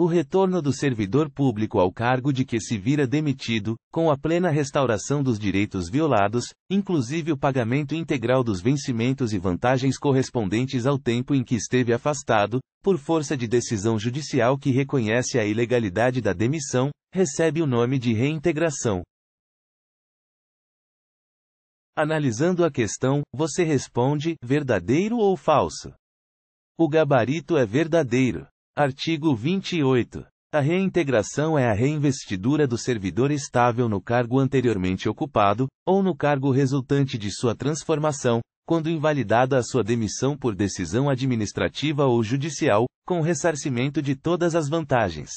o retorno do servidor público ao cargo de que se vira demitido, com a plena restauração dos direitos violados, inclusive o pagamento integral dos vencimentos e vantagens correspondentes ao tempo em que esteve afastado, por força de decisão judicial que reconhece a ilegalidade da demissão, recebe o nome de reintegração. Analisando a questão, você responde: verdadeiro ou falso? O gabarito é verdadeiro. Artigo 28. A reintegração é a reinvestidura do servidor estável no cargo anteriormente ocupado, ou no cargo resultante de sua transformação, quando invalidada a sua demissão por decisão administrativa ou judicial, com ressarcimento de todas as vantagens.